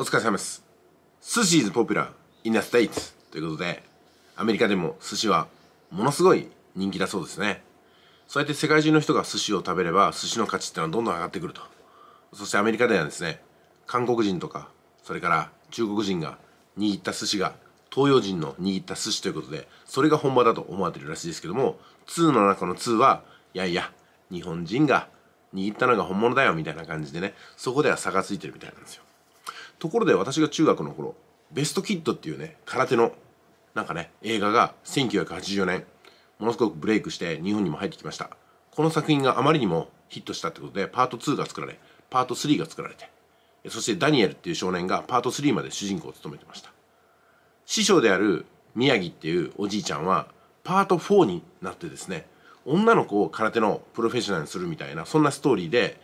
お疲れ様です。寿司 is popular in the States ということで、アメリカでも寿司はものすごい人気だそうですね。そうやって世界中の人が寿司を食べれば寿司の価値ってのはどんどん上がってくると。そしてアメリカではですね、韓国人とか、それから中国人が握った寿司が東洋人の握った寿司ということで、それが本場だと思われてるらしいですけども、2の中の2は、いやいや、日本人が握ったのが本物だよみたいな感じでね、そこでは差がついてるみたいなんですよ。ところで私が中学の頃「ベストキッド」っていうね空手のなんかね映画が1984年ものすごくブレイクして日本にも入ってきましたこの作品があまりにもヒットしたってことでパート2が作られパート3が作られてそしてダニエルっていう少年がパート3まで主人公を務めてました師匠である宮城っていうおじいちゃんはパート4になってですね女の子を空手のプロフェッショナルにするみたいなそんなストーリーで、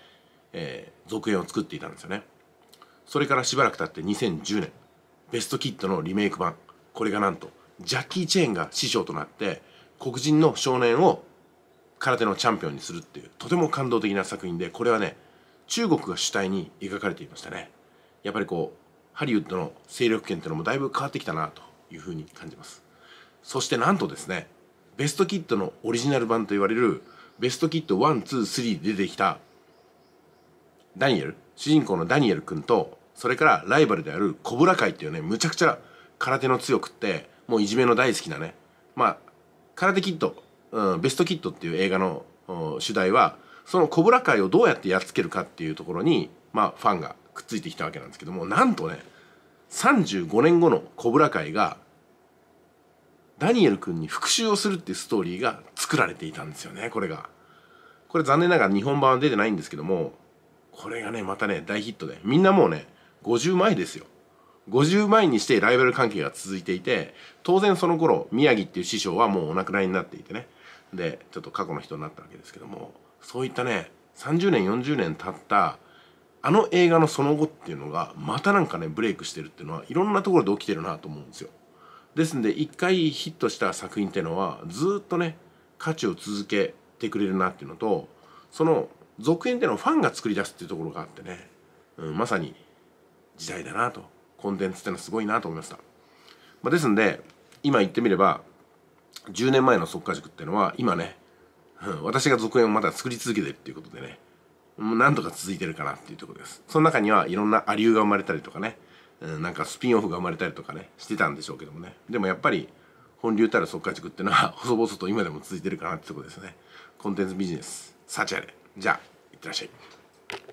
えー、続編を作っていたんですよねそれからしばらく経って2010年ベストキッドのリメイク版これがなんとジャッキー・チェーンが師匠となって黒人の少年を空手のチャンピオンにするっていうとても感動的な作品でこれはね中国が主体に描かれていましたねやっぱりこうハリウッドの勢力圏っていうのもだいぶ変わってきたなというふうに感じますそしてなんとですねベストキッドのオリジナル版と言われるベストキッド123で出てきたダニエル主人公のダニエル君とそれからライバルであるコブラ会っていうねむちゃくちゃ空手の強くってもういじめの大好きなねまあ空手キッド、うん、ベストキッドっていう映画の主題はそのコブラ会をどうやってやっつけるかっていうところにまあファンがくっついてきたわけなんですけどもなんとね35年後のコブラ会がダニエル君に復讐をするっていうストーリーが作られていたんですよねこれが。これ残念ながら日本版は出てないんですけどもこれがねまたね大ヒットでみんなもうね50枚ですよ50枚にしてライバル関係が続いていて当然その頃宮城っていう師匠はもうお亡くなりになっていてねでちょっと過去の人になったわけですけどもそういったね30年40年経ったあの映画のその後っていうのがまたなんかねブレイクしてるっていうのはいろんなところで起きてるなと思うんですよ。ですんで一回ヒットした作品っていうのはずっとね価値を続けてくれるなっていうのとその続編っていうのをファンが作り出すっていうところがあってね、うん、まさに時代だなとコンテンツってのはすごいなと思いました、まあ、ですんで今言ってみれば10年前の即果塾っていうのは今ね、うん、私が続編をまだ作り続けてるっていうことでねなんとか続いてるかなっていうところですその中にはいろんなアリューが生まれたりとかね、うん、なんかスピンオフが生まれたりとかねしてたんでしょうけどもねでもやっぱり本流たる即果塾っていうのは 細々と今でも続いてるかなってところですねコンテンツビジネスチャれじゃあいってらっしゃい